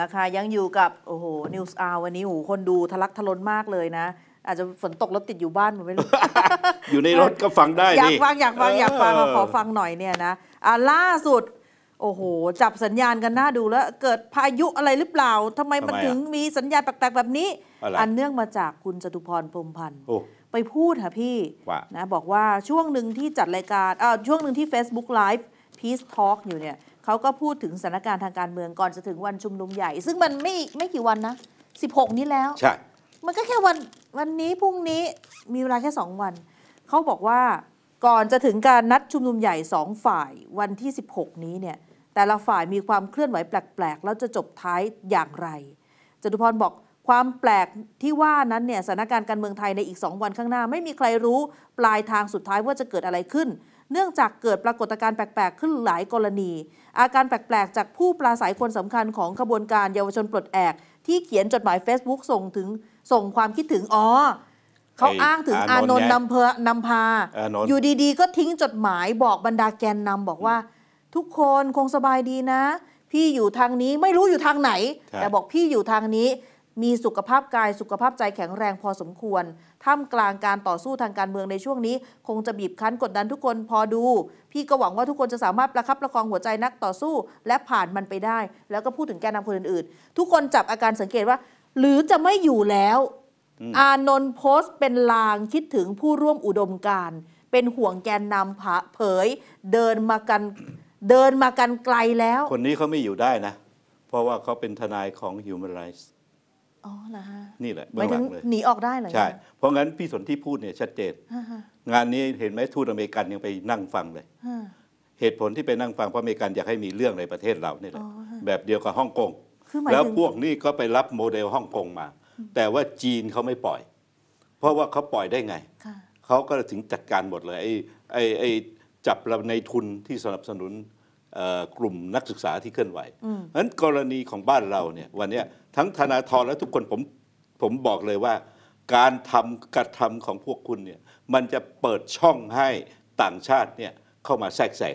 ละค่ะยังอยู่กับโอ้โหนิวส์อาวันนี้โอ้โหคนดูทะลักทะลนมากเลยนะ อาจจะฝนตกรถติดอยู่บ้านมไม่รู้อยู่ในรถก็ฟังได้อยากฟัง อยากฟังอยากฟังขอฟังหน่อยเนี่ยนะอ่าล่าสุด โอ้โหจับสัญญาณกันหน้าดูแล้วเกิดพายุอะไรหรือเปล่า ทำไมมันถึงมีสัญญาณแปลกๆแบบนี้ อันเนื่องมาจากคุณจตุพรพรมพันธ์ไปพูดค่ะพี่นะบอกว่าช่วงหนึ่งที่จัดรายการอ่าช่วงหนึ่งที่ Facebook Live Peace Talk อยู่เนี่ยเขาก็พูดถึงสถานการณ์ทางการเมืองก่อนจะถึงวันชุมนุมใหญ่ ซึ่งมันไม่ไม่กี่วันนะ16 นี้แล้วใช่มันก็แค่วัน วันนี้พรุ่งนี้มีเวลาแค่ 2 วัน เขาบอกว่าก่อนจะถึงการนัดชุมนุมใหญ่2ฝ่ายวันที่16 นี้เนี่ยแต่ละฝ่ายมีความเคลื่อนไหวแปลก ๆ แล้วจะจบท้ายอย่างไรจตุพรบอกความแปลกที่ว่านั้นเนี่ยสถานการณ์การเมืองไทยในอีก 2 วันข้างหน้า ไม่มีใครรู้ปลายทางสุดท้ายว่าจะเกิดอะไรขึ้น เนื่องจากเกิดปรากฏการณ์แปลกๆ ขึ้นหลายกรณี อาการแปลกๆ จากผู้ปราศัยคนสำคัญของขบวนการเยาวชนปลดแอก ที่เขียนจดหมาย Facebook ส่งถึงส่งความคิดถึง อ๋อ เขาอ้างถึงอานนท์นำเพอนำพาอยู่ดีๆก็ทิ้งจดหมายบอกบรรดาแกนนำบอกว่า ทุกคนคงสบายดีนะ พี่อยู่ทางนี้ไม่รู้อยู่ทางไหน แต่บอกพี่อยู่ทางนี้มีสุขภาพกายสุขภาพใจแข็งแรงพอสมควรท่ามกลางการต่อสู้ทางการเมืองในช่วงนี้ คงจะบีบคั้นกดดันทุกคนพอดู พี่ก็หวังว่าทุกคนจะสามารถประคับประคองหัวใจนักต่อสู้และผ่านมันไปได้ แล้วก็พูดถึงแกนนาคนอื่น ๆ ทุกคนจับอาการสังเกตว่า หรือจะไม่อยู่แล้ว อานนท์โพสต์เป็นลางคิดถึงผู้ร่วมอุดมการ เป็นห่วงแกนนำผาเผยเดินมากันเดินมากันไกลแล้ว คนนี้เขาไม่อยู่ได้นะ เพราะว่าเขาเป็นทนายของ Human Rights อ๋อเหรอฮะนี่แหละเบื้องหลังเลยหนีออกได้เหรอใช่ เพราะงั้นพี่สนที่พูดเนี่ยชัดเจนงานนี้เห็นไหมทูตอเมริกันยังไปนั่งฟังเลย เหตุผลที่ไปนั่งฟังเพราะอเมริกันอยากให้มีเรื่องในประเทศเราเนี่ยแหละแบบเดียวกับฮ่องกงแล้วพวกนี้ก็ไปรับโมเดลฮ่องกงมา แต่ว่าจีนเขาไม่ปล่อย เพราะว่าเขาปล่อยได้ไงเขาก็ถึงจัดการหมดเลยไอ้ไอ้ไอ้จับเราในทุนที่สนับสนุนกลุ่มนักศึกษาที่เคลื่อนไหวเพราะฉะนั้นกรณีของบ้านเราเนี่ย วันนี้ทั้งธนาธรและทุกคนผมผมบอกเลยว่า การทำกระทำของพวกคุณเนี่ยมันจะเปิดช่องให้ต่างชาติเนี่ยเข้ามาแทรกแซง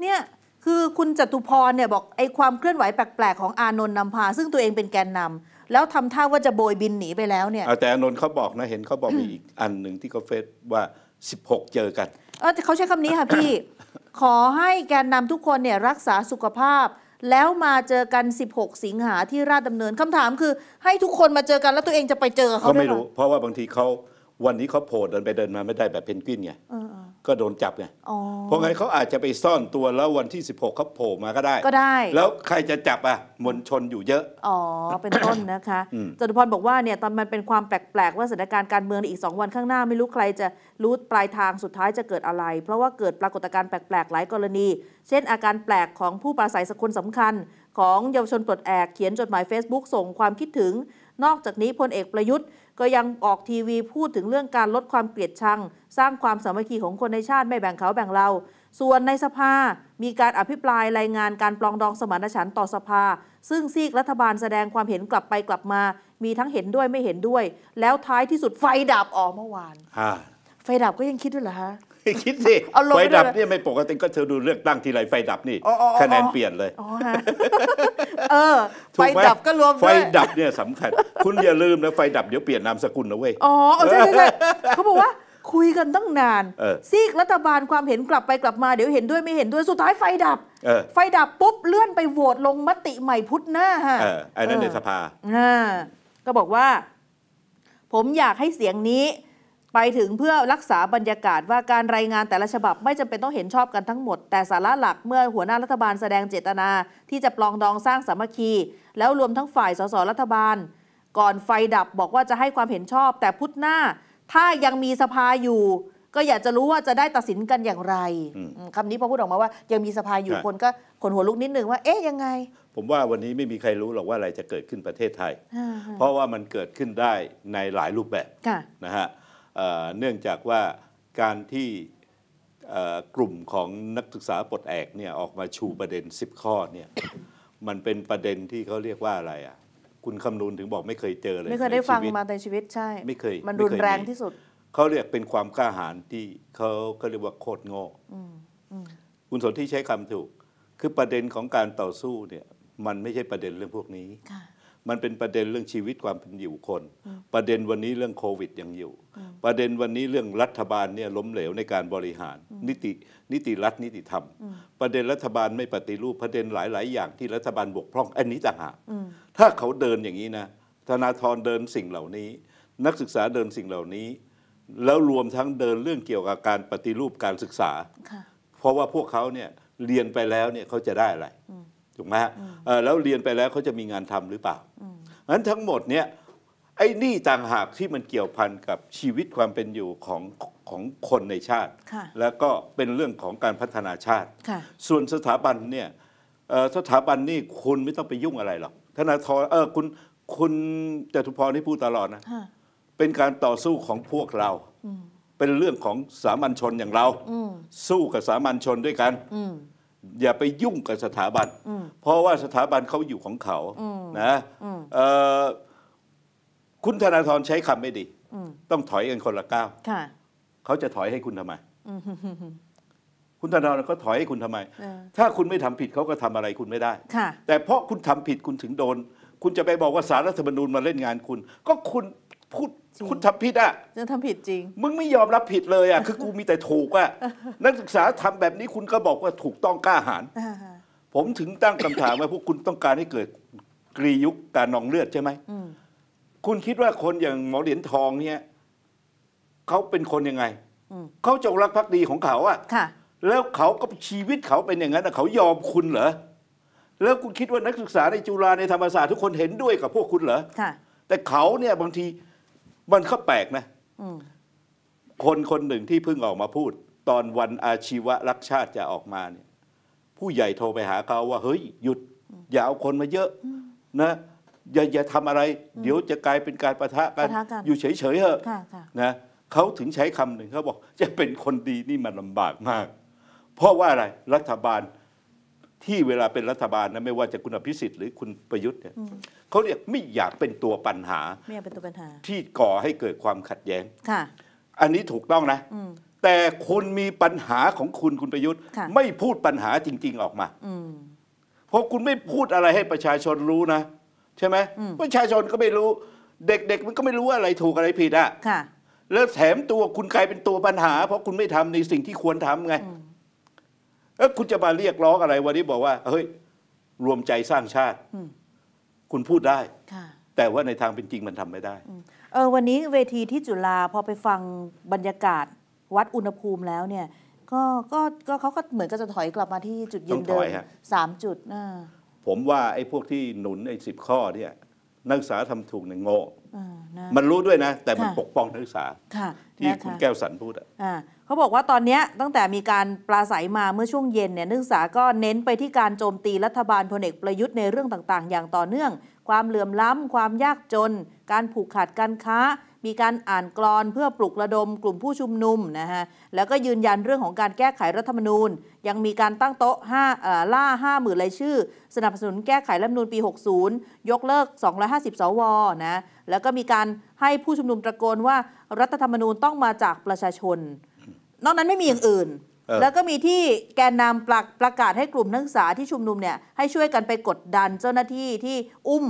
เนี่ยคือคุณจตุพรเนี่ยบอกไอ้ความเคลื่อนไหวแปลกๆ ของอานนท์นำพาซึ่งตัวเองเป็นแกนนำ แล้วทำท่าว่าจะโบยบินหนีไปแล้วเนี่ยแต่อานนท์เขาบอกนะเห็นเขาบอกมีอีกอันหนึ่งที่เขาเฟซว่า 16 เจอกันเออเขาใช้คำนี้ค่ะพี่ขอให้แกนนำทุกคนเนี่ยรักษาสุขภาพแล้วมาเจอกัน 16 สิงหาที่ราชดำเนินคำถามคือ ให้ทุกคนมาเจอกัน แล้วตัวเองจะไปเจอเขาไม่รู้ เพราะว่าบางทีเขา วันนี้เขาโผล่เดินไปเดินมาไม่ได้แบบเพนกวินไงก็โดนจับไง เพราะงั้นเขาอาจจะไปซ่อนตัวแล้ววันที่ 16เขาโผล่มาก็ได้ก็ได้ แล้วใครจะจับอ่ะมวลชนอยู่เยอะ อ๋อ เป็นต้นนะคะจตุพรบอกว่าเนี่ยตอนมันเป็นความแปลก ๆ ว่าสถานการณ์การเมืองอีก 2 วันข้างหน้าไม่รู้ใครจะรู้ปลายทางสุดท้ายจะเกิดอะไร เพราะว่าเกิดปรากฏการณ์แปลก ๆ หลายกรณี เช่นอาการแปลกของผู้ปราศัยสกุลสำคัญ ของเยาวชนปลดแอกเขียนจดหมาย Facebook ส่งความคิดถึงนอกจากนี้พลเอกประยุทธ์ ก็ยังออกทีวีพูดถึงเรื่องการลดความเกลียดชังสร้างความสามัคคีของคนในชาติไม่แบ่งเขาแบ่งเรา ส่วนในสภา มีการอภิปรายรายงานการปลองดองสมานฉัน์ต่อสภา ซึ่งซีกรัฐบาลแสดงความเห็นกลับไปกลับมา มีทั้งเห็นด้วยไม่เห็นด้วย แล้วท้ายที่สุดไฟดับออกเมื่อวานไฟดับก็ยังคิดด้วยเหรอฮะคิดสิไฟดับเนี่ยไม่ปกติก็เธอดูเลือกตั้งทีไรไฟดับนี่คะแนนเปลี่ยนเลยเออไฟดับก็รวมไฟดับเนี่ยสำคัญ คุณอย่าลืมนะไฟดับเดี๋ยวเปลี่ยนนามสกุลนะเว้ยอ๋อใช่ใช่เขาบอกว่าคุยกันตั้งนานซีกรัฐบาลความเห็นกลับไปกลับมาเดี๋ยวเห็นด้วยไม่เห็นด้วยสุดท้ายไฟดับไฟดับปุ๊บเลื่อนไปโหวตลงมติใหม่พุทธหน้าฮะไอ้นั่นในสภาก็บอกว่า ผมอยากให้เสียงนี้ไปถึงเพื่อรักษาบรรยากาศว่าการรายงานแต่ละฉบับไม่จำเป็นต้องเห็นชอบกันทั้งหมด แต่สาระหลักเมื่อหัวหน้า รัฐบาลแสดงเจตนา ที่จะปลองดองสร้างสามัคคี แล้วรวมทั้งฝ่ายสสรัฐบาล ก่อนไฟดับบอกว่าจะให้ความเห็นชอบแต่พุทธหน้า ถ้ายังมีสภาอยู่ ก็อยากจะรู้ว่าจะได้ตัดสินกันอย่างไร คำนี้พอพูดออกมาว่า ยังมีสภาอยู่คนก็ขนหัวลุกนิดนึงว่าเอ๊ะยังไง ผมว่าวันนี้ไม่มีใครรู้หรอกว่าอะไรจะเกิดขึ้นประเทศไทย เพราะว่ามันเกิดขึ้นได้ในหลายรูปแบบนะฮะเนื่องจากว่าการที่กลุ่มของนักศึกษาปลดแอกเนี่ยออกมาชูประเด็น10ข้อเนี่ยมันเป็นประเด็นที่เขาเรียกว่าอะไรอ่ะ คุณคำนูนถึงบอกไม่เคยเจอเลยไม่เคยได้ฟังมาในชีวิตใช่ไม่เคยมันรุนแรงที่สุดเขาเรียกเป็นความกล้าหาญที่เขาเขาเรียกว่าโคตรโง่คุณสนที่ใช้คำถูกคือประเด็นของการต่อสู้เนี่ยมันไม่ใช่ประเด็นเรื่องพวกนี้มันเป็นประเด็นเรื่องชีวิตความเป็นอยู่คน ประเด็นวันนี้เรื่องโควิดยังอยู่ ประเด็นวันนี้เรื่องรัฐบาลเนี่ยล้มเหลวในการบริหาร นิตินิติรัฐนิติธรรม ประเด็นรัฐบาลไม่ปฏิรูปประเด็นหลายๆ อย่างที่รัฐบาลบกพร่อง อันนี้ต่างหากถ้าเขาเดินอย่างนี้นะธนาธรเดินสิ่งเหล่านี้ นักศึกษาเดินสิ่งเหล่านี้ แล้วรวมทั้งเดินเรื่องเกี่ยวกับการปฏิรูปการศึกษาเพราะว่าพวกเขาเนี่ยเรียนไปแล้วเนี่ยเขาจะได้อะไรถูกไหมฮะแล้วเรียนไปแล้วเขาจะมีงานทำหรือเปล่างั้นทั้งหมดเนี่ยไอ้นี่ต่างหากที่มันเกี่ยวพันกับชีวิตความเป็นอยู่ของของคนในชาติแล้วก็เป็นเรื่องของการพัฒนาชาติส่วนสถาบันเนี่ยสถาบันนี่คุณไม่ต้องไปยุ่งอะไรหรอกธนาธรเออคุณคุณจตุพรที่พูดตลอดนะเป็นการต่อสู้ของพวกเรา เป็นเรื่องของสามัญชนอย่างเราสู้กับสามัญชนด้วยกันอย่าไปยุ่งกับสถาบัน เพราะว่าสถาบันเขาอยู่ของเขานะคุณธนาธรใช้คำไม่ดีต้องถอยกันคนละก้าวเขาจะถอยให้คุณทำไม คุณธนาธรก็ถอยให้คุณทำไม ถ้าคุณไม่ทำผิดเขาก็ทำอะไรคุณไม่ได้แต่เพราะคุณทำผิดคุณถึงโดน คุณจะไปบอกว่าสารรัฐธรรมนูญมาเล่นงานคุณ ก็คุณพูดจริงคุณทำผิดอ่ะจะทำผิดจริง มึงไม่ยอมรับผิดเลยอ่ะคือกูมีแต่ถูกอ่ะนักศึกษาทำแบบนี้คุณก็บอกว่าถูกต้องกล้าหาญผมถึงตั้งคำถามว่า พวกคุณต้องการให้เกิด กรียุคการนองเลือดใช่ไหมคุณคิดว่าคนอย่างหมอเหรียญทอง เนี่ยเขาเป็นคนยังไงเขาจงรักภักดีของเขาอะค่ะแล้วเขาก็ชีวิตเขาเป็นอย่างนั้นเขายอมคุณเหรอแล้วคุณคิดว่านักศึกษาในจุฬาในธรรมศาสตร์ทุกคนเห็นด้วยกับ พวกคุณเหรอแต่เขาเนี่ยบางทีมันก็แปลกนะ คนคนหนึ่งที่เพิ่งออกมาพูด ตอนวันอาชีวะรักชาติจะออกมาเนี่ยผู้ใหญ่โทรไปหาเขาว่าเฮ้ย หยุด อย่าเอาคนมาเยอะ นะอย่าอย่าทำอะไร เดี๋ยวจะกลายเป็นการประทะกัน อยู่เฉยๆเถอะนะเขาถึงใช้คำหนึ่งเขาบอก จะเป็นคนดีนี่มันลำบากมาก เพราะว่าอะไรรัฐบาลที่เวลาเป็นรัฐบาลนะไม่ว่าจะคุณอภิสิทธิ์หรือคุณประยุทธ์เนี่ยเขาเรียกไม่อยากเป็นตัวปัญหาไม่อยากเป็นตัวปัญหาที่ก่อให้เกิดความขัดแย้งค่ะอันนี้ถูกต้องนะแต่คุณมีปัญหาของคุณคุณประยุทธ์ ไม่พูดปัญหาจริงๆ ออกมาเพราะคุณไม่พูดอะไรให้ประชาชนรู้นะ ใช่ไหมประชาชนก็ไม่รู้ เด็กๆมันก็ไม่รู้อะไรถูกอะไรผิดอ่ะแล้วแถมตัวคุณกลายเป็นตัวปัญหา เพราะคุณไม่ทำในสิ่งที่ควรทำไงเออคุณจะมาเรียกร้องอะไร วันนี้บอกว่าเฮ้ย รวมใจสร้างชาติ คุณพูดได้แต่ว่าในทางเป็นจริงมันทำไม่ได้เออวันนี้เวทีที่จุฬาพอไปฟังบรรยากาศ วัดอุณหภูมิแล้วเนี่ยก็ก็ก็เขาก็เหมือนก็จะถอยกลับมาที่จุดยืนเดิมสามจุดผมว่าไอ้พวกที่หนุนไอ้สิบข้อ เนี่ยนักศึกษาทำถูกใน่งโง่มันรู้ด้วยนะ แต่มันปกป้องนักศึกษา ที่คุณแก้วสันพูดอ่ะเขาบอกว่าตอนนี้ตั้งแต่มีการปราศัยมาเมื่อช่วงเย็นเนี่ยนักศึกษาก็เน้นไปที่การโจมตีรัฐบาลพลเอกประยุทธ์ในเรื่องต่างๆ อย่างต่อเนื่อง ความเหลื่อมล้ำ ความยากจน การผูกขาดการค้ามีการอ่านกรอนเพื่อปลุกระดมกลุ่มผู้ชุมนุมนะฮะแล้วก็ยืนยันเรื่องของการแก้ไขรัฐธรรมนูญ ยังมีการตั้งโต๊ะ5ล่า5หมื่นรายชื่อ สนับสนุนแก้ไขรัฐธรรมนูญปี 60 ยกเลิก250สวนะ แล้วก็มีการให้ผู้ชุมนุมตะโกนว่า รัฐธรรมนูญต้องมาจากประชาชน นอกนั้นไม่มีอย่างอื่น แล้วก็มีที่แกนนำประประกาศให้กลุ่มนักศึกษาที่ชุมนุมเนี่ยให้ช่วยกันไปกดดันเจ้าหน้าที่ที่อุ้ม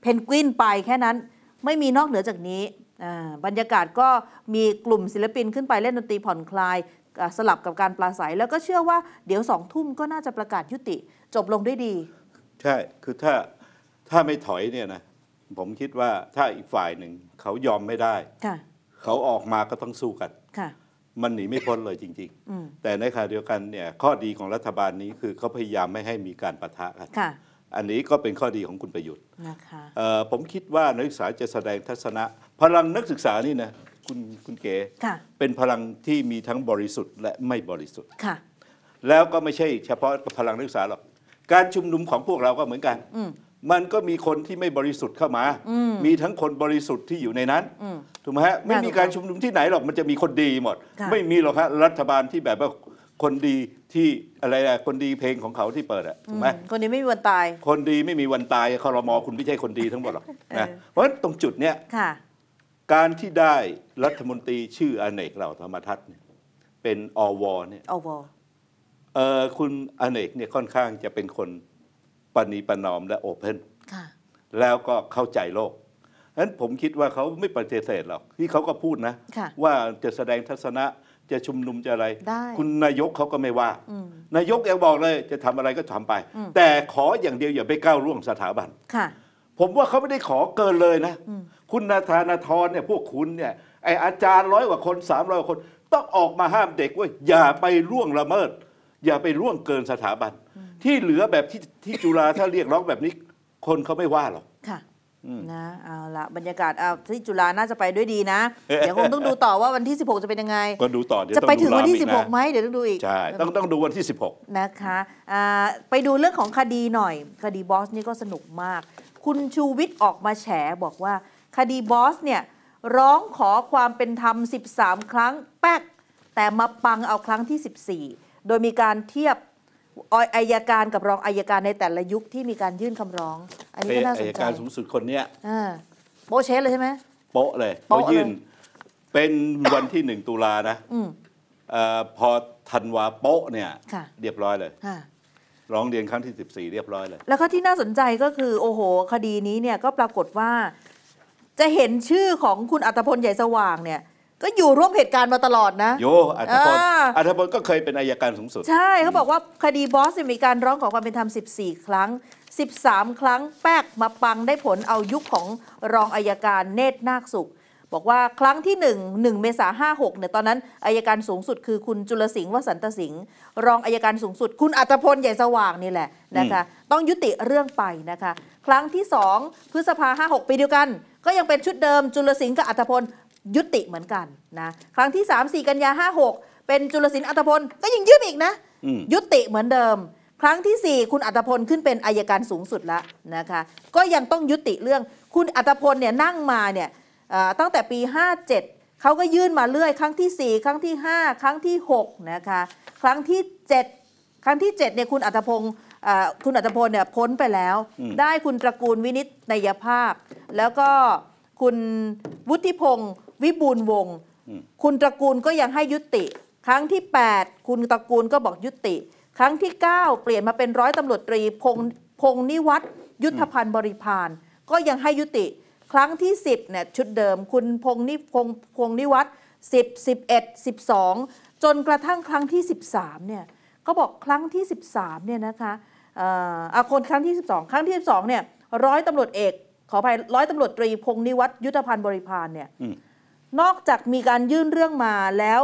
เพนกวินไปแค่นั้นไม่มีนอกเหนือจากนี้บรรยากาศก็มีกลุ่มศิลปินขึ้นไปเล่นดนตรีผ่อนคลาย สลับกับการปลาใสแล้วก็เชื่อว่าเดี๋ยวสองทุ่มก็น่าจะประกาศยุติ จบลงได้ดี ใช่คือถ้าถ้าไม่ถอยเนี่ยนะผมคิดว่าถ้าอีกฝ่ายหนึ่ง เขายอมไม่ได้ เขาออกมาก็ต้องสู้กัน มันหนีไม่พ้นเลยจริงๆ แต่ในขณะเดียวกันเนี่ยข้อดีของรัฐบาลนี้คือเขาพยายามไม่ให้มีการประทะกันอันนี้ก็เป็นข้อดีของคุณประยุทธ์ผมคิดว่านักศึกษาจะแสดงทัศนะพลังนักศึกษานี่นะคุณคุณเก๋เป็นพลังที่มีทั้งบริสุทธิ์และไม่บริสุทธิ์ค่ะ แล้วก็ไม่ใช่เฉพาะพลังนักศึกษาหรอกการชุมนุมของพวกเราก็เหมือนกันมันก็มีคนที่ไม่บริสุทธิ์เข้ามา มีทั้งคนบริสุทธิ์ที่อยู่ในนั้นถูกไหมฮะไม่มีการชุมนุมที่ไหนหรอกมันจะมีคนดีหมดไม่มีหรอกฮะรัฐบาลที่แบบว่าคนดีที่อะไรอะคนดีเพลงของเขาที่เปิดอะถูกไหมคนดีไม่มีวันตาย คนดีไม่มีวันตายคอรมอคุณไม่ใช่คนดีทั้งหมดหรอกนะเพราะตรงจุดเนี้ยการที่ได้รัฐมนตรีชื่ออเนกเหล่าธรรมทัศน์เป็นอว เนี่ยอวเออคุณอเนกเนี่ยค่อนข้างจะเป็นคนปณีปนอม และโอเพนแล้วก็เข้าใจโลกฉะนั้นผมคิดว่าเขาไม่ปฏิเสธหรอกที่เขาก็พูดนะ ว่าจะแสดงทัศนะ จะชุมนุมจะอะไรคุณนายกเขาก็ไม่ว่า นายกเองบอกเลย จะทำอะไรก็ทำไป แต่ขออย่างเดียวอย่าไปก้าวล่วงสถาบันค่ะผมว่าเขาไม่ได้ขอเกินเลยนะ คุณนาธานาทรเนี่ยพวกคุณเนี่ยไออาจารย์ร้อยกว่าคนสามร้อยกว่าคนต้องออกมาห้ามเด็กว่าอย่าไปร่วงละเมิด อย่าไปร่วงเกินสถาบัน ที่เหลือแบบที่ที่จุฬาถ้าเรียกร้องแบบนี้คนเขาไม่ว่าหรอกค่ะนะเอาละบรรยากาศเอาที่จุฬาน่าจะไปด้วยดีนะ เดี๋ยวคงต้องดูต่อว่าวันที่ 16 จะเป็นยังไงก็ดูต่อจะไปถึงวันที่ 16ไหมเดี๋ยวต้องดูอีกใช่ต้องต้องดูวันที่ 16 นะคะไปดูเรื่องของคดีหน่อย คดีบอสนี่ก็สนุกมากคุณชูวิทย์ออกมาแฉบอกว่า คดีบอสเนี่ยร้องขอความเป็นธรรม 13 ครั้งแป๊กแต่มาปังเอาครั้งที่ 14 โดยมีการเทียบอายการกับรองอายการในแต่ละยุคที่มีการยื่นคำร้องอันนี้ก็น่าสนใจอายการสูงสุดคนเนี้ยโปเชสเลยใช่ไหมโปะเลยโปยื่นเป็นวันที่หนึ่งตุลานะอพอธันวาโปะเนี่ยเรียบร้อยเลยร้องเรียนครั้งที่ 14 เรียบร้อยเลย แล้วก็ที่น่าสนใจก็คือ โอ้โห คดีนี้เนี่ยก็ปรากฏว่าจะเห็นชื่อของคุณอัตพลใหญ่สว่างเนี่ย ก็อยู่ร่วมเหตุการณ์มาตลอดนะ โยอัตพลอัตพลก็เคยเป็นอายการสูงสุด ใช่เขาบอกว่าคดีบอสมีการร้องขอความเป็นธรรม14 ครั้ง 13 ครั้งแป๊กมาปังได้ผลเอายุคของรองอายการเนตรนาคสุขบอกว่า ครั้งที่ 1 1เมษาห้าหกเนี่ยตอนนั้นอายการสูงสุดคือคุณจุลสิงห์วสันตสิงห์รองอายการสูงสุด คุณอัตพลใหญ่สว่างนี่แหละนะคะต้องยุติเรื่องไปนะคะครั้งที่ 2 พฤษภาห้าหกปีเดียวกัน ก็ยังเป็นชุดเดิมจุลสิงห์กับอัตพลยุติเหมือนกันนะครั้งที่ 3 4 กันยาห้าหกเป็นจุลสิงห์อัตพลก็ยังยืมอีกนะยุติเหมือนเดิม ครั้งที่ 4 คุณอัตพลขึ้นเป็นอายการสูงสุดแล้วนะคะก็ยังต้องยุติเรื่องคุณอัตพลเนี่ยนั่งมาเนี่ยตั้งแต่ปี 57 เขาก็ยื่นมาเรื่อย ครั้งที่ 4 ครั้งที่ 5 ครั้งที่ 6 นะคะ ครั้งที่ 7 ครั้งที่ 7 เนี่ย คุณอัตพงศ์คุณอัตพลเนี่ย พ้นไปแล้ว ได้คุณตระกูลวินิตนยภาพ แล้วก็คุณวุฒิพงศ์วิบูลวงศ์ คุณตระกูลก็ยังให้ยุติ ครั้งที่ 8 คุณตระกูลก็บอกยุติ ครั้งที่ 9 เปลี่ยนมาเป็นร้อยตำรวจตรีพงพงนิวัตรยุทธพันธ์บริพานก็ยังให้ยุติครั้งที่ 10เนี่ยชุดเดิมคุณพงนิพงพงนิวัตร10 11 12 จนกระทั่งครั้งที่ 13เนี่ยเขาบอกครั้งที่ 13เนี่ยนะคะอ่าคนครั้งที่ 12 ครั้งที่12เนี่ยร้อยตำรวจเอกขออภัยร้อยตำรวจตรีพงนิวัตรยุทธพันธ์บริพานเนี่ยนอกจากมีการยื่นเรื่องมาแล้ว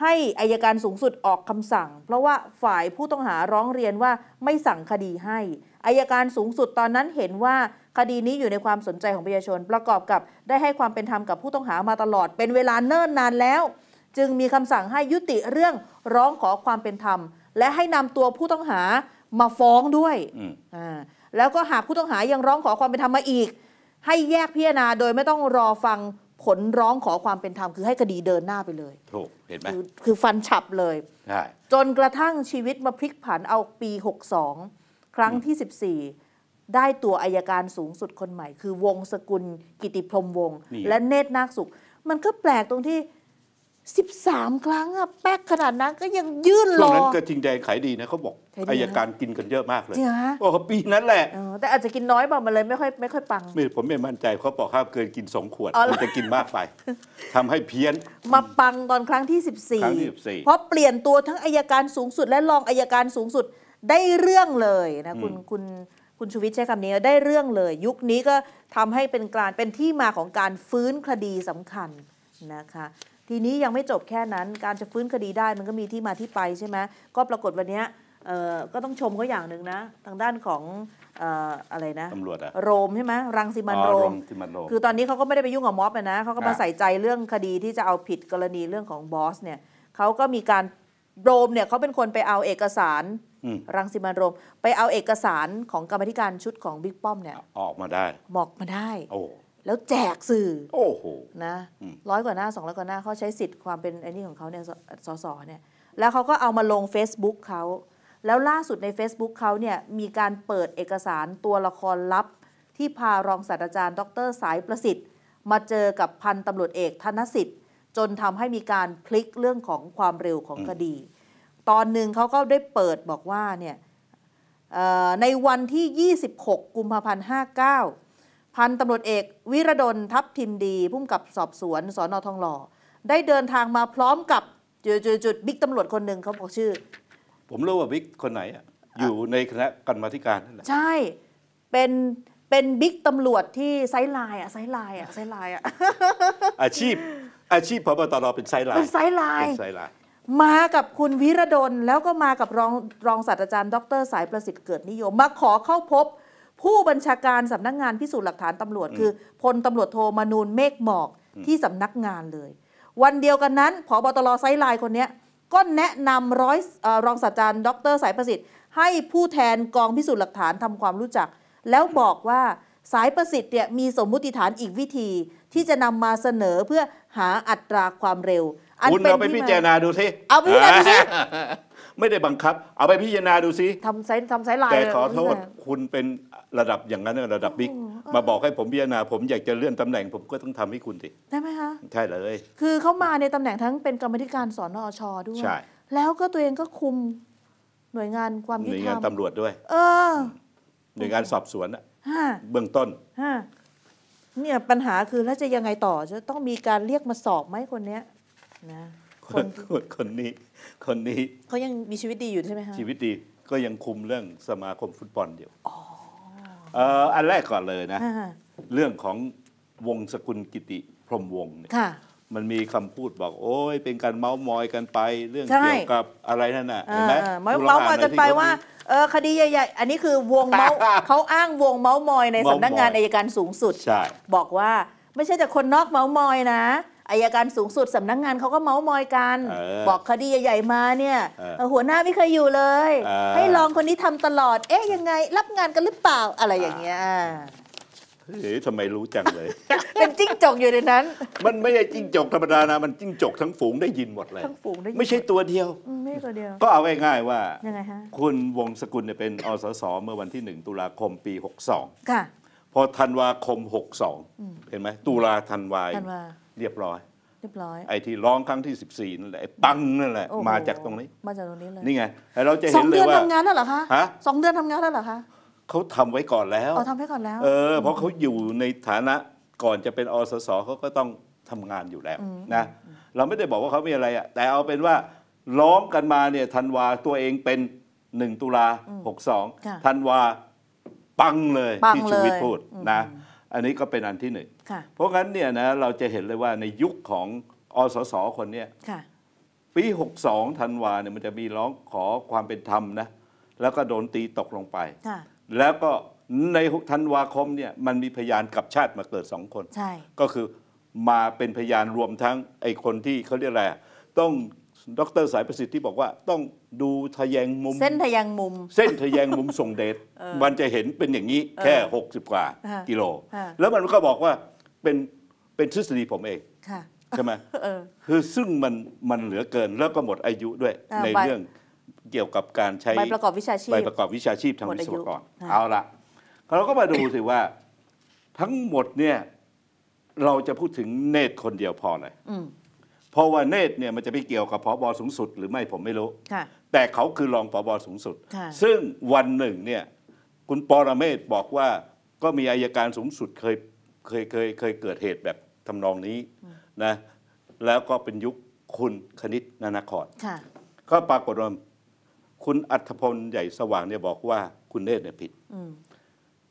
ให้อายการสูงสุดออกคำสั่ง เพราะว่าฝ่ายผู้ต้องหาร้องเรียนว่าไม่สั่งคดีให้อายการสูงสุดตอนนั้นเห็นว่าคดีนี้อยู่ในความสนใจของประชาชนประกอบกับได้ให้ความเป็นธรรมกับผู้ต้องหามาตลอด เป็นเวลาเนิ่นนานแล้ว จึงมีคำสั่งให้ยุติเรื่องร้องขอความเป็นธรรม และให้นำตัวผู้ต้องหามาฟ้องด้วยอ่าแล้วก็หากผู้ต้องหายังร้องขอความเป็นธรรมมาอีก ให้แยกพิจารณาโดยไม่ต้องรอฟังผลร้องขอความเป็นธรรมคือให้คดีเดินหน้าไปเลยถูกเห็นไหมคคือฟันฉับเลยจนกระทั่งชีวิตมาพลิกผันเอาปี62ครั้งที่14ได้ตัวอายการสูงสุดคนใหม่ คือวงสกุลกิติพรมวงและเนตรนาคสุข มันก็แปลกตรงที่ 13 ครั้งอะแป๊กขนาดนั้นก็ยังยื่นรอตรงนั้นกระทิงใจขายดีนะเขาบอกอายการกินกันเยอะมากเลยจโอ้ปีนั้นแหละแต่อาจจะกินน้อยบ่ามาเลยไม่ค่อยไม่ค่อยปังไม่ผมไม่มั่นใจเขาบอกข้าวเกินกินสองขวดมันจะกินมากไป ทำให้เพี้ยนมาปังตอนครั้งที่ 14 เพราะเปลี่ยนตัวทั้งอายการสูงสุดและรองอายการสูงสุดได้เรื่องเลยนะคุณคุณคุณชูวิทย์ใช้คำนี้ได้เรื่องเลยยุคนี้ก็ทำให้เป็นการเป็นที่มาของการฟื้นคดีสำคัญนะคะทีนี้ยังไม่จบแค่นั้นการจะฟื้นคดีได้มันก็มีที่มาที่ไปใช่ไหมก็ปรากฏวันนี้ก็ต้องชมเขาอย่างหนึ่งนะทางด้านของอะไรนะตำรวจอะโรมใช่ไหมรังสิมันโรมคือตอนนี้เขาก็ไม่ได้ไปยุ่งกับม็อบนะเขาก็มาใส่ใจเรื่องคดีที่จะเอาผิดกรณีเรื่องของบอสเนี่ยเขาก็มีการโรมเนี่ยเขาเป็นคนไปเอาเอกสารรังสิมันโรมไปเอาเอกสารของกรรมธิการชุดของบิ๊กป้อมเนี่ยออกมาได้บอกมาได้โอ้แล้วแจกสื่อโอ้โหนะร้อยกว่าหน้าสองร้อยกว่าหน้าเขาใช้สิทธิ์ ความเป็นไอ้นี่ของเขาเนี่ยสสเนี่ยแล้วเขาก็เอามาลง Facebook เขา แล้วล่าสุดใน Facebook เขาเนี่ยมีการเปิดเอกสารตัวละครลับ ที่พารองศาสตราจารย์ ดร สายประสิทธิ์ มาเจอกับพันตำรวจเอกธนสิทธิ์ จนทำให้มีการพลิกเรื่องของความเร็วของคดีตอนหนึ่งเขาก็ได้เปิดบอกว่าเนี่ยในวันที่ 26กุมภาพันธ์59 พันตำรวจเอกวิรดลทัพทิมดี พุ่มกับสอบสวนสอนอทองหล่อได้เดินทางมาพร้อมกับ จุดจจุุดดบิ๊กตำรวจคนหนึ่งเขาบอกชื่อ ผมรู้ว่าบิ๊กคนไหนออยู่ในคณะกรรมาการนั่นแหละใช่เป็นเป็นบิ๊กตำรวจที่ไซไลน์อะไซไลน์อะไซไลน์อะอาชีพอาชีพพบตรเป็นไซไลน์เป็นไซไลน์มากับคุณวิรดลแล้วก็มากับรองรองศาสตราจารย์ ดรสายประสิทธิ์เกิดนิยมมาขอเข้าพบ ผู้บัญชาการสำนักงงานพิสูจน์หลักฐานตำรวจคือพลตำรวจโทมนูนเมฆหมอกที่สำนักงานเลย วันเดียวกันนั้นผอบตรไซไลน์คนนี้ก็แนะนำร้อยรองศาสตราจารย์ดรสายประสิทธิ์ ให้ผู้แทนกองพิสูจน์หลักฐานทำความรู้จัก แล้วบอกว่าสายประสิทธิ์เนี่ยมีสมมุติฐานอีกวิธี ที่จะนำมาเสนอเพื่อหาอัตราความเร็วอันคุณเป็นเอาไปพิี่จารณาดูสิ เอาพิจารณาดูสิ ไม่ได้บังคับ เอาไปพิจารณาดูสิทำไซน์ทำไซน์ลายแต่ขอโทษคุณเป็นระดับอย่างนั้นระดับบิ๊กมาบอกให้ผมพิจารณาผมอยากจะเลื่อนตำแหน่ง ผมก็ต้องทำให้คุณสิได้ไหมคะ ใช่เลย คือเขามาในตำแหน่งทั้งเป็นกรรมธิการสอนอชด้วยใช่แล้วก็ตัวเองก็คุมหน่วยงานความยุติธรรมหน่วยงานตำรวจด้วย เออ หน่วยงานสอบสวนอะเบื้องต้นเนี่ยปัญหาคือแล้วจะยังไงต่อจะต้องมีการเรียกมาสอบไหมคนเนี้ยนะคนคนนี้ คนนี้เขายังมีชีวิตดีอยู่ใช่ไหมคะชีวิตดีก็ยังคุมเรื่องสมาคมฟุตบอลอยู่ออันแรกก่อนเลยนะ เรื่องของวงสกุลกิติพรมวงเนี่ยมันมีคำพูดบอก โอ้ยเป็นการเมาส์มอยกันไป เรื่องเกี่ยวกับอะไรนั่นน่ะเห็นไหมเมาส์มอยกันไปว่า เออคดีใหญ่ๆอันนี้คือวงเมาส์เขาอ้างวงเมาส์มอยในสำนักงานอายการสูงสุดบอกว่าไม่ใช่แต่คนนอกเมาส์มอยนะอายการสูงสุดสำนักงานเขาก็เมาส์มอยกัน บอกคดีใหญ่ๆมาเนี่ย หัวหน้าไม่เคยอยู่เลย ให้ลองคนนี้ทำตลอด เอ๊ะยังไงรับงานกันหรือเปล่าอะไรอย่างเงี้ยเฮ้ยทำไมรู้จังเลยเป็นจิ้งจกอยู่ในนั้น มันไม่ใช่จิ้งจกธรรมดานะมันจิ้งจกทั้งฝูงได้ยินหมดเลยทั้งฝูงได้ไม่ใช่ตัวเดียวไม่ตัวเดียวก็เอาง่ายๆว่ายังไงฮะคุณวงสกุลเนี่ยเป็นอสสเมื่อวันที่หนึ่งตุลาคมปี62ค่ะพอธันวาคม62เห็นไหมตุลาธันวาเรียบร้อยเรียบร้อยไอ้ที่ร้องครั้งที่ 14นั่นแหละปังนั่นแหละมาจากตรงนี้ มาจากตรงนี้เลยนี่ไงแล้วเราจะเห็นเลยว่าสองเดือนทำงานนั่นเหรอคะฮะสองเดือนทำงานนั่นเหรอคะเขาทำไว้ก่อนแล้วเอาทำให้ก่อนแล้วเออเพราะเขาอยู่ในฐานะก่อนจะเป็นอสสเขาก็ต้องทำงานอยู่แล้วนะ เราไม่ได้บอกว่าเขามีอะไรอ่ะแต่เอาเป็นว่าร้องกันมาเนี่ยธันวาตัวเองเป็นหนึ่งตุลาหกสองธันวาปังเลยที่ชูวิทย์พูดนะ อันนี้ก็เป็นอันที่หนึ่งเพราะงั้นเนี่ยนะเราจะเห็นเลยว่าในยุคของอสส คนเนี้ยปี 62ธันวาเนี่ย มันจะมีร้องขอความเป็นธรรมนะ แล้วก็โดนตีตกลงไปแล้วก็ในธันวาคมเนี่ย มันมีพยานกับชาติมาเกิดสองคนก็คือมาเป็นพยานรวมทั้งไอ้คนที่เขาเรียกอะไร ต้องดรสายประสิทธิ์ที่บอกว่า ต้องดูทะแยงมุมเส้นทะแยงมุม เส้นทะแยงมุมส่งเดชมันจะเห็นเป็นอย่างนี้แค่ 60 กว่ากิโลแล้วมันก็บอกว่าเป็นเป็นทฤษฎีผมเองใช่ไหมคือซึ่งมันมันเหลือเกินแล้วก็หมดอายุด้วย ในเรื่องเกี่ยวกับการใช้ใบประกอบวิชาชีพใบประกอบวิชาชีพทางวิศวกรเอาละเราก็มาดูสิว่าทั้งหมดเนี่ย เราจะพูดถึงเนตรคนเดียวพอเลยเพราะว่าเนตรเนี่ยมันจะไปเกี่ยวกับพอบอสูงสุดหรือไม่ผมไม่รู้แต่เขาคือรองพอบอสูงสุดซึ่งวันหนึ่งเนี่ย คุณปรเมศบอกว่าก็มีอายการสูงสุดเคยเคยเคยเคยเกิดเหตุแบบทำนองนี้นะ แล้วก็เป็นยุคคุณคณิตนานาคอดก็ปรากฏว่าคุณอัธพลใหญ่สว่างเนี่ยบอกว่า คุณเนตรเนี่ยผิด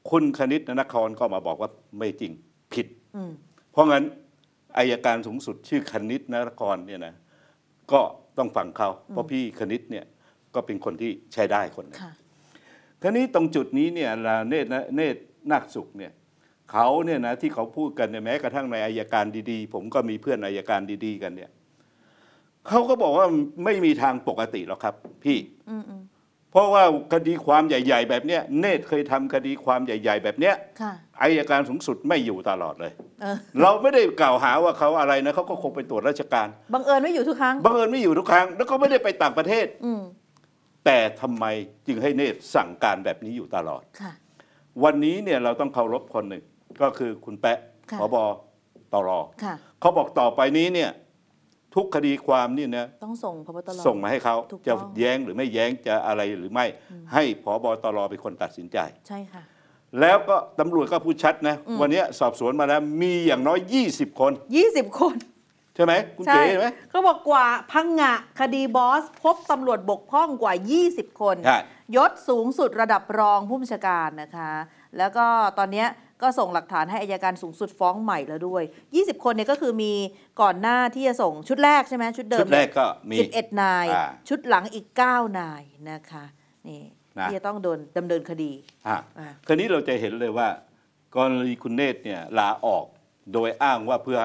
คุณคณิตนานาคอนก็มาบอกว่าไม่จริงผิดเพราะงั้นอายการสูงสุดชื่อคณิตนานคอรเนี่ยนะ ก็ต้องฟังเขาเพราะพี่คณิตเนี่ยก็เป็นคนที่ใช้ได้คนนึงทีนี้ตรงจุดนี้เนี่ยเนตรเนตรนาคสุขเนี่ยเขาเนี่ยนะที่เขาพูดกันเนี่ยแม้กระทั่งในอายการดีๆผมก็มีเพื่อนอายการดีๆกัน เนี่ยเขาก็บอกว่าไม่มีทางปกติหรอกครับพี่เพราะว่าคดีความใหญ่ๆแบบเนี้ยเนตเคยทำคดีความใหญ่ ๆ แบบเนี้ยอายการสูงสุดไม่อยู่ตลอดเลยเเราไม่ได้กล่าวหาว่าเขาอะไรนะเขาก็คงไปตรวจราชการ บังเอิญไม่อยู่ทุกครั้งบังเอิญไม่อยู่ทุกครั้งแล้วก็ไม่ได้ไปต่างประเทศแต่ทำไมจึงให้เนตสั่งการแบบนี้อยู่ตลอดวันนี้เนี่ยเราต้องเคารพคนหนึ่งก็คือคุณแปะพบตรเขาบอกต่อไปนี้เนี่ย ทุกคดีความนี่นะต้องส่งพบตร ส่งมาให้เขาจะแย้งหรือไม่แย้งจะอะไรหรือไม่ ให้พบตรเป็นคนตัดสินใจ ใช่ค่ะ แล้วก็ตำรวจก็พูดชัดนะ วันนี้สอบสวนมาแล้วมีอย่างน้อย 20 คน 20 คน ใช่ไหมคุณเก๋ใช่ไหมเขาบอกกว่าพังงะคดีบอสพบตำรวจบกพร่องกว่า 20 คน ยศสูงสุดระดับรองผู้บัญชาการนะคะ แล้วก็ตอนเนี้ยก็ส่งหลักฐานให้อายการสูงสุดฟ้องใหม่แล้วด้วย 20 คนเนี่ยก็คือมีก่อนหน้าที่จะส่งชุดแรกใช่ไหมชุดเดิม ชุดแรกก็มี 11 นาย ชุดหลังอีก 9 นาย นะคะ นี่ ที่จะต้องโดนดำเนินคดีคราวนี้เราจะเห็นเลยว่า กรณีคุณเนตเนี่ยลาออกโดยอ้างว่าเพื่อ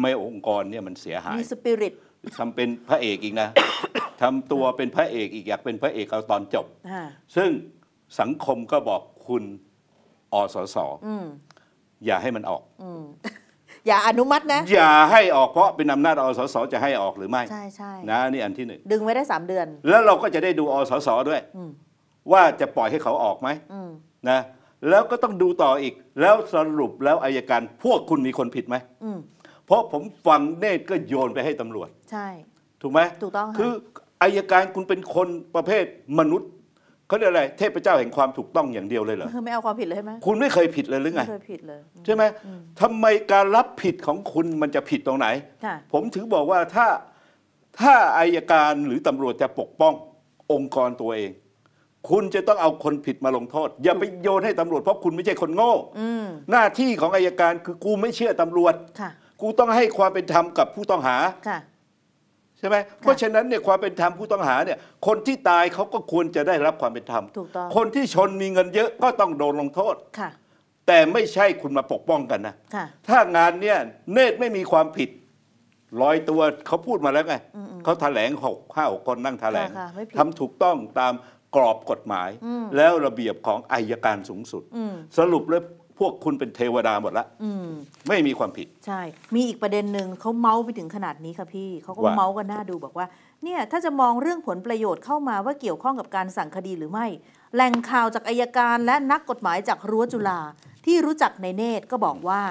ไม่องค์กรเนี่ยมันเสียหายมีสปิริตทำเป็นพระเอกอีกนะทำตัวเป็นพระเอกอีกอยากเป็นพระเอกเอาตอนจบซึ่งสังคมก็บอกคุณอสสอย่าให้มันออกอย่าอนุมัตินะ อย่าให้ออกเพราะเป็นอำนาจอสส จะให้ออกหรือไม่ ใช่ใช่นะนี่อันที่หนึ่งดึงไว้ได้สามเดือน แล้วเราก็จะได้ดูอสส ด้วยว่าจะปล่อยให้เขาออกไหมนะ แล้วก็ต้องดูต่ออีก แล้วสรุปแล้วอายการ พวกคุณมีคนผิดไหมเพราะผมฟังเนตก็โยนไปให้ตำรวจ ใช่ ถูกไหมถูกต้องคืออายการคุณเป็นคนประเภทมนุษย์เขาเรียกอะไรเทพเจ้าแห่งความถูกต้องอย่างเดียวเลยเหรอคือไม่เอาความผิดเลยใช่ไหมคุณไม่เคยผิดเลยหรือไงไม่เคยผิดเลย ใช่ไหมทำไมการรับผิดของคุณมันจะผิดตรงไหน ผมถึงบอกว่าถ้า ถ้าอายการหรือตำรวจจะปกป้อง องค์กรตัวเอง คุณจะต้องเอาคนผิดมาลงโทษ อย่าไปโยนให้ตำรวจ เพราะคุณไม่ใช่คนโง่หน้าที่ของอายการคือกูไม่เชื่อตำรวจกูต้องให้ความเป็นธรรมกับผู้ต้องหาช่ไหมเพราะฉะนั้นเนี่ยความเป็นธรรมผู้ต้องหาเนี่ย คนที่ตายเขาก็ควรจะได้รับความเป็นธรรมถูกต้องคนที่ชนมีเงินเยอะ ก็ต้องโดนลงโทษค่ะแต่ไม่ใช่คุณมาปกป้องกันนะถ้างานเนี่ยเนตรไม่มีความผิด ร้อยตัวเขาพูดมาแล้วไง เขาแถลงหกห้าคนนั่งแถลง ทำถูกต้องตามกรอบกฎหมายแล้วระเบียบของอายการสูงสุด สรุปเลยพวกคุณเป็นเทวดาหมดละมไม่มีความผิด ใช่มีอีกประเด็นหนึ่งเขาเมาส์ไปถึงขนาดนี้ค่ะพี่ เขาก็เมาส์กันหน้าดูบอกว่า เนี่ยถ้าจะมองเรื่องผลประโยชน์เข้ามาว่าเกี่ยวข้องกับการสั่งคดีหรือไม่ แหล่งข่าวจากอายการและนักกฎหมายจากรั้วจุฬาที่รู้จักในเนตรก็บอกว่า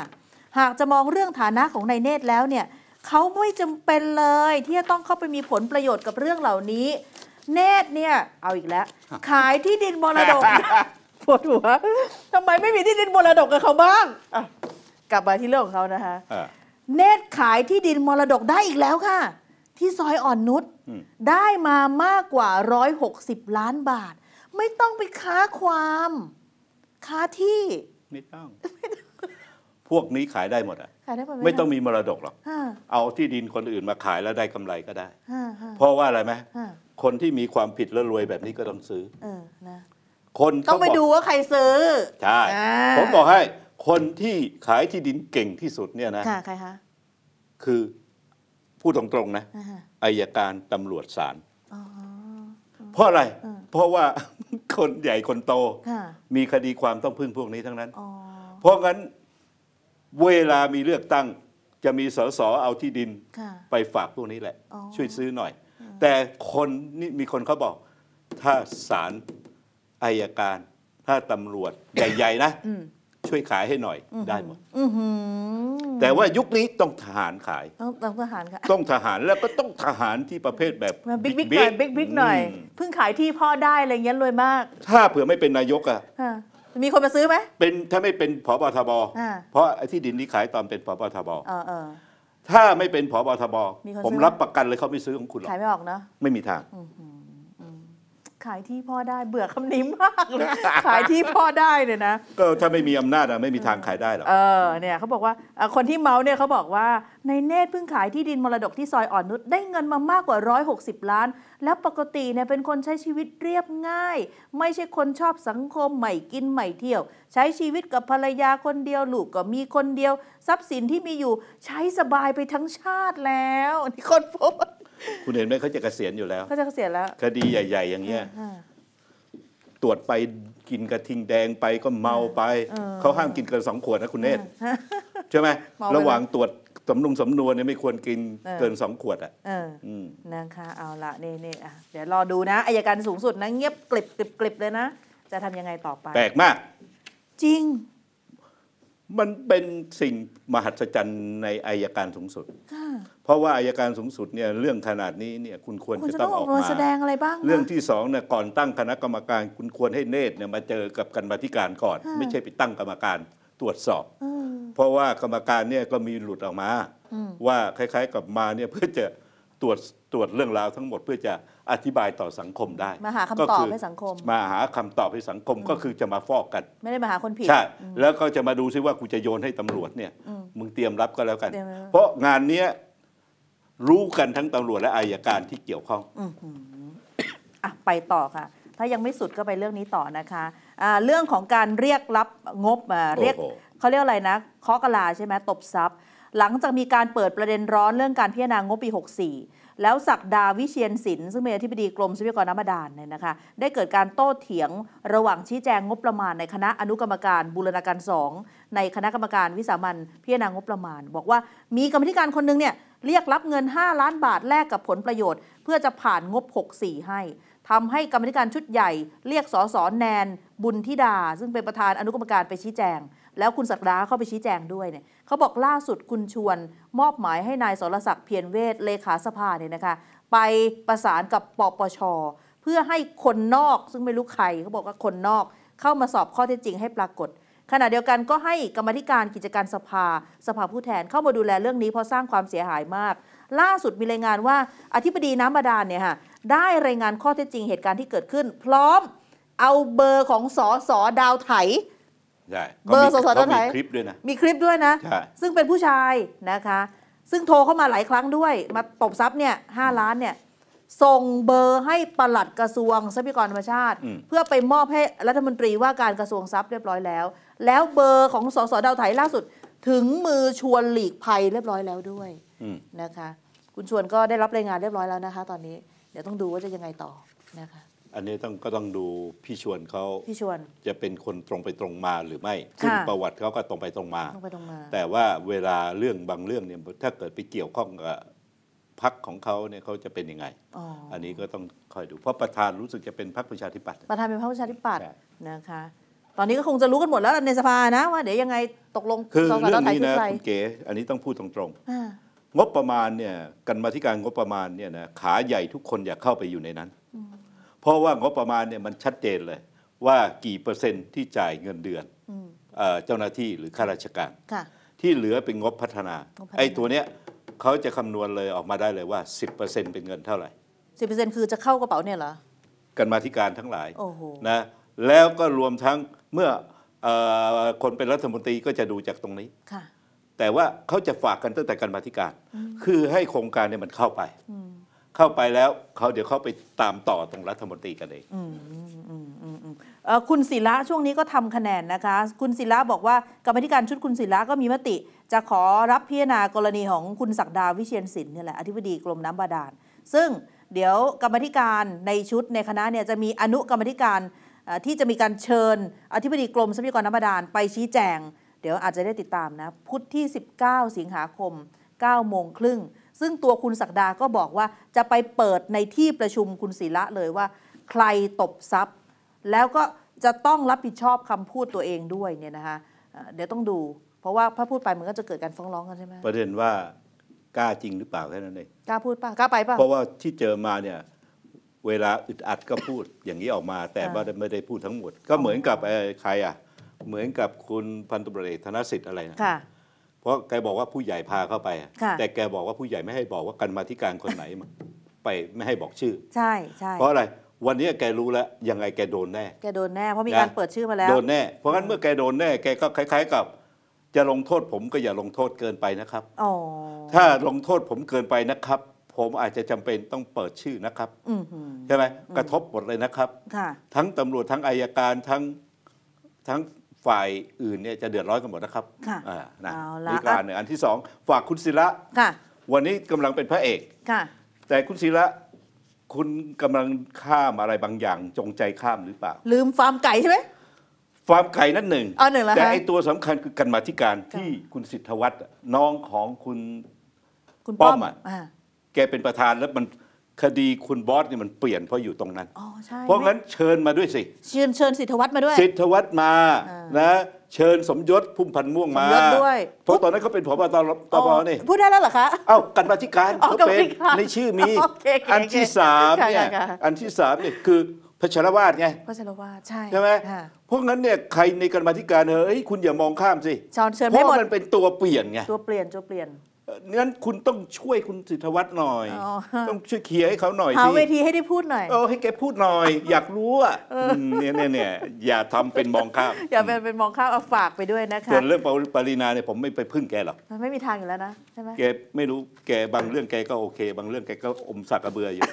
หากจะมองเรื่องฐานะของนายเนตรแล้วเนี่ยเขาไม่จำเป็นเลย ที่จะต้องเข้าไปมีผลประโยชน์กับเรื่องเหล่านี้ เนตรเนี่ย เอาอีกแล้วขายที่ดินมรดกปวดหัวทำไมไม่มีที่ดินมรดกกับเขาบ้างกลับมาที่เรื่องของเขานะคะเนตขายที่ดินมรดกได้อีกแล้วค่ะ ที่ซอยอ่อนนุชได้มามากกว่า160ล้านบาท ไม่ต้องไปค้าความ ค้าที่ไม่ต้องพวกนี้ขายได้หมดอ่ะขายได้หมดไม่ต้องมีมรดกหรอกเอาที่ดินคนอื่นมาขายแล้วได้กำไรก็ได้เพราะว่าอะไรไหมคนที่มีความผิดแล้วรวยแบบนี้ก็ต้องซื้อออนะคนต้องไปดูว่าใครซื้อใช่ผมบอกให้ คนที่ขายที่ดินเก่งที่สุดเนี่ยนะค่ะใครคะ คือพูดตรงๆนะอายการตำรวจศาลเพราะอะไร เพราะว่าคนใหญ่คนโต มีคดีความต้องพึ่งพวกนี้ทั้งนั้น เพราะงั้นเวลามีเลือกตั้ง จะมีสสเอาที่ดินไปฝากพวกนี้แหละ ช่วยซื้อหน่อย แต่คนนี่มีคนเขาบอกถ้าศาลอายการถ้าตำรวจใหญ่ๆ นะช่วยขายให้หน่อยได้หมดแต่ว่ายุคนี้ต้องทหารขาย ต้องทหารค่ะต้องทหารแล้วก็ต้องทหารที่ประเภทแบบ บิ๊กบิ๊กหน่อยบิ๊กบิ๊กหน่อยเพิ่งขายที่พ่อได้อะไรเงี้ยรวยมาก ถ้าเผื่อไม่เป็นนายกอ่ะมีคนมาซื้อไหมเป็นถ้าไม่เป็นผบทบเพราะที่ดินนี้ขายตอนเป็นผบทบถ้าไม่เป็นผบทบผมรับประกันเลยเขาไม่ซื้อของคุณหรอกขายไม่ออกนะไม่มีทางขายที่พ่อได้เบื่อคำนี้มากเลยขายที่พ่อได้เนี่ยนะก็ถ้าไม่มีอำนาจอะไม่มีทางขายได้หรอกเออเนี่ยเขาบอกว่าคนที่เมาเนี่ยเขาบอกว่า ในเนตรเพิ่งขายที่ดินมรดกที่ซอยอ่อนนุชได้เงินมามากกว่า 160 ล้าน แล้วปกติเนี่ยเป็นคนใช้ชีวิตเรียบง่าย ไม่ใช่คนชอบสังคมใหม่กินใหม่เที่ยว ใช้ชีวิตกับภรรยาคนเดียวลูกก็มีคนเดียวทรัพย์สินที่มีอยู่ใช้สบายไปทั้งชาติแล้วนี่คนพบคุณเห็นไหมเขาจะเกษียณอยู่แล้วเขาจะเกษียณแล้ว คดีใหญ่ๆอย่างเงี้ยตรวจไปกินกระทิงแดงไปก็เมาไป เขาห้ามกินเกินสองขวดนะ คุณเนธใช่ไหมระหว่างตรวจสำนุงสำนวนเนี่ยไม่ควรกินเกินสองขวดอ่ะนะคะเอาละเนี่น่เดี๋ยวรอดูนะอายการสูงสุดนะ เงียบกลิบกลิบกลิบเลยนะ จะทำยังไงต่อไป แปลกมาก จริงมันเป็นสิ่งมหัศจรรย์ในอายการสูงสุด เพราะว่าอายการสูงสุดเนี่ยเรื่องขนาดนี้เนี่ยคุณควรจะต้องออกมาแสดงอะไรบ้างเรื่องที่สองเนี่ยก่อนตั้งคณะกรรมการคุณควรให้เนตรเนี่ยมาเจอกับกันมาธิการก่อน ไม่ใช่ไปตั้งกรรมการตรวจสอบเพราะว่ากรรมการเนี่ยก็มีหลุดออกมาว่าคล้ายๆกับมาเนี่ยเพื่อจะตรวจตรวจเรื่องราวทั้งหมดเพื่อจะอธิบายต่อสังคมได้ มาหาคำตอบให้สังคม มาหาคำตอบให้สังคมก็คือจะมาฟอกกัน ไม่ได้มาหาคนผิดใช่แล้วก็จะมาดูซิว่ากูจะโยนให้ตำรวจเนี่ยมึงเตรียมรับก็แล้วกัน เพราะงานเนี้ยรู้กันทั้งตำรวจและอายการที่เกี่ยวข้องอ่ะไปต่อค่ะ ถ้ายังไม่สุดก็ไปเรื่องนี้ต่อนะคะะเรื่องของการเรียกรับงบเรียกเขาเรียกอะไรนะขคอกลาใช่ไหมตบซับหลังจากมีการเปิดประเด็นร้อน เรื่องการพิจารณางบปี64แล้วศักดาวิเชียนศิลป์ซึ่งเป็นอธิบดีกรมทรัพยากรน้ำบาดาลเนี่ยนะคะได้เกิดการโต้เถียงระหว่างชี้แจงงบประมาณในคณะอนุกรรมการบูรณาการสองในคณะกรรมการวิสามันพิจารณางบประมาณ บอกว่ามีกรรมธิการคนนึงเนี่ยเรียกรับเงิน 5 ล้านบาทแลกกับผลประโยชน์ เพื่อจะผ่านงบ 64 ให้ทำให้กรรมธิการชุดใหญ่ เรียกสอสอแนน บุญธิดา ซึ่งเป็นประธานอนุกรรมการไปชี้แจง แล้วคุณศักดาเข้าไปชี้แจงด้วยเนี่ยเขาบอกล่าสุดคุณชวน มอบหมายให้นายสรศักดิ์เพียรเวทเลขาสภาเนี่ยนะคะ ไปประสานกับปปชเพื่อให้คนนอกซึ่งไม่รู้ใครเขาบอกว่าคนนอก เข้ามาสอบข้อเท็จจริง ให้ปรากฏ ขณะเดียวกันก็ให้กรรมธิการกิจการสภา สภาผู้แทนเข้ามาดูแลเรื่องนี้เพราะสร้างความเสียหายมาก ล่าสุดมีรายงานว่า อธิบดีน้ำบาดาลเนี่ยค่ะได้รายงานข้อเท็จจริงเหตุการณ์ที่เกิดขึ้น พร้อมเอาเบอร์ของสอสอดาวไถใช่เบอร์สสต้นไทยมีคลิปด้วยนะมีคลิปด้วยนะ ซึ่งเป็นผู้ชายนะคะ ซึ่งโทรเข้ามาหลายครั้งด้วย มาตบทรัพย์เนี่ยห้าล้านเนี่ย ส่งเบอร์ให้ปลัดกระทรวงทรัพยากรธรรมชาติ เพื่อไปมอบให้รัฐมนตรีว่าการกระทรวงทรัพย์เรียบร้อยแล้ว แล้วเบอร์ของสสดาวไยล่าสุดถึงมือชวนหลีกภัยเรียบร้อยแล้วด้วยนะคะ คุณชวนก็ได้รับรายงานเรียบร้อยแล้วนะคะตอนนี้ เดี๋ยวต้องดูว่าจะยังไงต่อนะคะอันนี้ต้องก็ต้องดูพี่ชวนเขาพี่ชวนจะเป็นคนตรงไปตรงมาหรือไม่ซึ่งประวัติเขาก็ตรงไปตรงมา แต่ว่าเวลาเรื่องบางเรื่องเนี่ยถ้าเกิดไปเกี่ยวข้องกับพักของเขาเนี่ยเขาจะเป็นยังไงออันนี้ก็ต้องคอยดูเพราะประธานรู้สึกจะเป็นพักประชาธิปัตย์ประธานเป็นพรรคประชาธิปัตย์นะคะตอนนี้ก็คงจะรู้กันหมดแล้วในสภานะ ว่าเดี๋ยวยังไงตกลงคือเรื่องนี้นะคุณเก๋อันนี้ต้องพูดตรงๆงบประมาณเนี่ยกันมาที่การงบประมาณเนี่ยนะขาใหญ่ทุกคนอยากเข้าไปอยู่ในนั้นเพราะว่างบประมาณเนี่ยมันชัดเจนเลย ว่ากี่เปอร์เซ็นต์ที่จ่ายเงินเดือนเจ้าหน้าที่หรือข้าราชการที่เหลือเป็นงบพัฒนาไอ้ตัวเนี้ยเขาจะคำนวณเลยออกมาได้เลยว่า10%เป็นเงินเท่าไหร่10%คือจะเข้ากระเป๋าเนี่ยเหรอกันมาธิการทั้งหลายนะแล้วก็รวมทั้งเมื่ออคนเป็นรัฐมนตรีก็จะดูจากตรงนี้ แต่ว่าเขาจะฝากกันตั้งแต่การมาธิการ คือให้โครงการเนี่ยมันเข้าไปเข้าไปแล้วเขาเดี๋ยวเข้าไปตามต่อตรงรัฐมนตรีกันเองคุณศิระช่วงนี้ก็ทำคะแนนนะคะ คุณศิระบอกว่ากรรมธิการชุดคุณศิระก็มีมติ จะขอรับพิจารณากรณีของคุณศักดาวิเชียนศิลป์นี่แหละอธิบดีกรมน้ำบาดาล ซึ่งเดี๋ยวกรรมธิการในชุดในคณะเนี่ยจะมีอนุกรรมธิการที่จะมีการเชิญอธิบดีกรมทรัพยากรน้ำบาดาลไปชี้แจง เดี๋ยวอาจจะได้ติดตามนะ พุธที่ 19สิงหาคม9โมงครึ่งซึ่งตัวคุณศักดาก็บอกว่าจะไปเปิดในที่ประชุมคุณศิระเลยว่าใครตบซับแล้วก็จะต้องรับผิดชอบคำพูดตัวเองด้วยเนี่ยนะคะเดี๋ยวต้องดู เพราะว่าพระพูดไปมันก็จะเกิดการฟ้องร้องกันใช่ไหมประเด็นว่ากล้าจริงหรือเปล่าแค่นั้นเองกล้าพูดป่ะกล้าไปป่ะ เพราะว่าที่เจอมาเนี่ยเวลาอึดอัดก็พูดอย่างนี้ออกมาแต่ว่าไม่ได้พูดทั้งหมด ก็เหมือนกับใครอ่ะเหมือนกับคุณพันตุบรเอกธนสิทธิ์อะไรนะเพราะแกบอกว่าผู้ใหญ่พาเข้าไป แต่แกบอกว่าผู้ใหญ่ไม่ให้บอกว่ากันมาธิการคนไหนมาไปไม่ให้บอกชื่อ ใช่ใช่ เพราะอะไรวันนี้แกรู้แล้วยังไงแกโดนแน่ แกโดนแน่เพราะมีการเปิดชื่อมาแล้ว โดนแน่ เพราะงั้นเมื่อแกโดนแน่แกก็คล้ายๆกับ จะลงโทษผมก็อย่าลงโทษเกินไปนะครับอถ้าลงโทษผมเกินไปนะครับ ผมอาจจะจำเป็นต้องเปิดชื่อนะครับใช่ไหมกระทบหมดเลยนะครับทั้งตำรวจทั้งอายการทั้งทั้งฝ่ายอื่นเนี่ยจะเดือดร้อนกันหมดนะครับค่ะอ่านนี่การเนี่ยอันที่สองฝากคุณศิระค่ะวันนี้กำลังเป็นพระเอกค่ะแต่คุณศิระ คุณกำลังข้ามอะไรบางอย่าง จงใจข้ามหรือเปล่า ลืมฟาร์มไก่ใช่ไหมฟาร์มไก่นั่นหนึ่งอ๋อหนึ่งแล้วแต่ไอตัวสำคัญคือกันมาธิการที่คุณสิทธวัฒน์น้องของคุณ คุณป้อมอ่ะแกเป็นประธานแล้วมันคดีคุณบอสเนี่ยมันเปลี่ยน เพราะอยู่ตรงนั้น เพราะงั้นเชิญมาด้วยสิเชิญเชิญสิทธวัฒน์มาด้วยสิทธวัฒน์มา นะ เชิญสมยศพุ่มพันธ์ม่วงมาด้วยเพราะตอนนั้นเขาเป็นผบตรตบนี่พูดได้แล้วเหรอคะเอ้ากันมาธิการเขาเป็นในชื่อมีอันที่สามเนี่ยอันที่สามเนี่ยคือพชรวาดไงพระรูว่าใช่ใช่ไหมเพราะงั้นเนี่ยใครในกรรมาธิการเฮ้ยคุณอย่ามองข้ามสิเพราะมันเป็นตัวเปลี่ยนไงตัวเปลี่ยนตัวเปลี่ยนนั้นคุณต้องช่วยคุณสิทธวัฒน์หน่อยต้องช่วยเคลียร์ให้เขาหน่อยหาเวทีให้ได้พูดหน่อยเออให้แกพูดหน่อย อยากรู้อ่ะเนี่ยเนี่ยเนี่ยอย่าทำเป็นมองข้ามอย่าเป็นเป็นมองข้ามเอาฝากไปด้วยนะคะส่วนเรื่องปรินาเนี่ยผมไม่ไปพึ่งแกหรอกไม่มีทางอยู่แล้วนะใช่ไหมแกไม่รู้แกบางเรื่องแกก็โอเค บางเรื่องแกก็อมสักกระเบืออยู่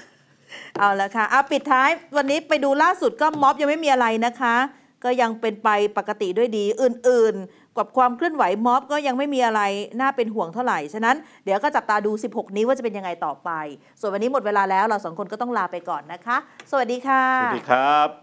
เอาละค่ะเอาปิดท้ายวันนี้ไปดูล่าสุดก็ม็อบยังไม่มีอะไรนะคะ ก็ยังเป็นไปปกติด้วยดีอื่น ๆกับความเคลื่อนไหวม็อบก็ยังไม่มีอะไร น่าเป็นห่วงเท่าไหร่ ฉะนั้นเดี๋ยวก็จับตาดู 16 นี้ว่าจะเป็นยังไงต่อไปส่วนวันนี้หมดเวลาแล้วเราสองคนก็ต้องลาไปก่อนนะคะ สวัสดีค่ะ สวัสดีครับ